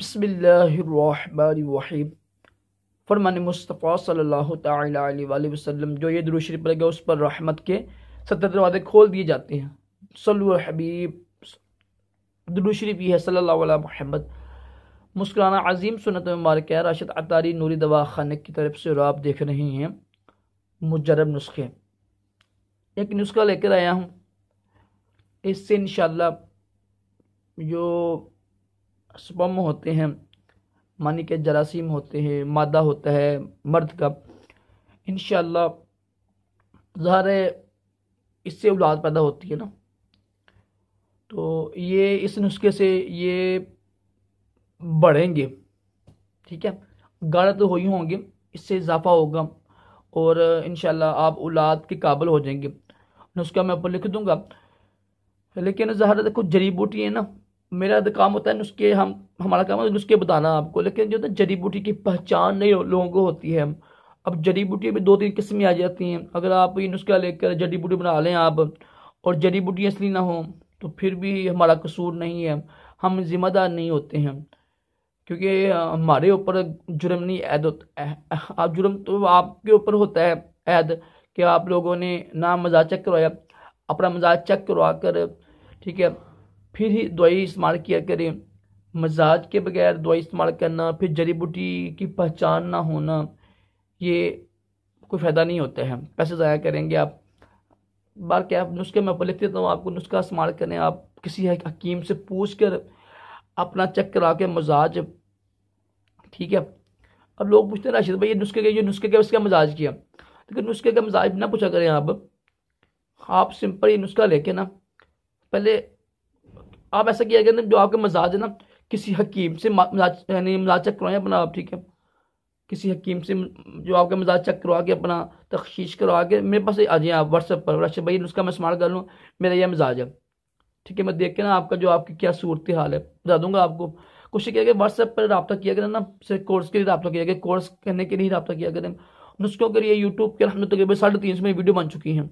बसमीम फरमान मुस्तफ़ा सल्लल्लाहु अलैहि वसल्लम जो ये शरीफ पड़ेगा उस पर रहमत के सत्तर दरवाजे खोल दिए जाते हैं सल्लु हबीब शरीफ भी है सल्ला महमद मुस्कराना अजीम सुनत मुबारक है राशिद अतारी नूरी दवा खान की तरफ से और आप देख रहे हैं मुजरब नुस्खे एक नुस्खा लेकर आया हूँ इससे इन जो स्पम होते हैं मानी के जरासीम होते हैं मादा होता है मर्द का इन शहर इससे औलाद पैदा होती है ना तो ये इस नुस्खे से ये बढ़ेंगे ठीक है गाढ़ा तो हो ही होंगे इससे इजाफा होगा और इन आप औलाद के काबिल हो जाएंगे नुस्खा मैं ऊपर लिख दूँगा लेकिन ज़ाहिर देखो जड़ी बूटी है ना मेरा तो काम होता है नुस्खे हम हमारा काम है नुस्खे बताना आपको लेकिन जो है जड़ी बूटी की पहचान नहीं लोगों को होती है अब जड़ी बूटी भी दो तीन किस्में आ जाती हैं अगर आप ये नुस्खा लेकर जड़ी बूटी बना लें आप और जड़ी बूटी असली ना हो तो फिर भी हमारा कसूर नहीं है हम जिम्मेदार नहीं होते हैं क्योंकि हमारे ऊपर जुर्म नहीं ऐद होता जुर्म तो आपके ऊपर होता है ऐद कि आप लोगों ने ना मजाक चेक करवाया अपना मजाक चेक करवा कर ठीक है फिर ही दवाई इस्तेमाल किया करें मजाज के बगैर दवाई इस्तेमाल करना फिर जड़ी बूटी की पहचान ना होना ये कोई फ़ायदा नहीं होता है पैसे ज़ाया करेंगे आप बार क्या आप नुस्खे मैं लिख देता हूँ आपको नुस्खा इस्तेमाल करें आप किसी हकीम से पूछ कर अपना चेक करा के मजाज ठीक है अब लोग पूछते हैं राशिद भाई ये नुस्खे के ये नुस्खे के उसका मजाज किया लेकिन नुस्खे का मजाज ना पूछा करें आप आप सिंपल ये नुस्खा लेके ना पहले आप ऐसा किया करें जो आपके मजाज है ना किसी हकीम से यानी मजाज चेक करवाएं अपना आप ठीक है किसी हकीम से जो आपका मजाज चेक करवा के अपना तख्शीश करवा के मेरे पास आ जाए आप व्हाट्सएप पर रश भाई उसका मैं इस्तेमाल कर लूँ मेरा यह मिजाज है ठीक है मैं देख के ना आपका जो आपकी क्या सूरत हाल है बता दूंगा आपको कोशिश किया गया व्हाट्सएप पर रबा किया करें ना सिर्फ कोर्स के लिए रबा किया गया कोर्स करने के लिए रबा किया करें नुस्खों के लिए यूट्यूब के हमने तकरीबन साढ़े तीन सौ में वीडियो बन चुकी हैं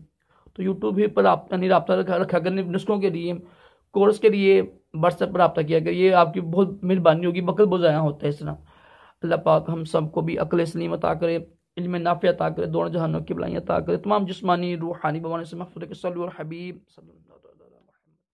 तो यूट्यूब ही पर आप यानी रबा रखा रखा करें नुस्खों के लिए कोर्स के लिए व्हाट्सएप पर रब्ता किया गया ये आपकी बहुत मेहरबानी होगी बकल बुझाया होता है इस तरह अल्लाह पाक हम सबको भी अकल सलीम अता करे इल्म नाफ़ अता करे दोनों जहानों की बलाइयाँ अता करे तमाम जिसमानी रूहानी बवानी से महफूर के सल हबीब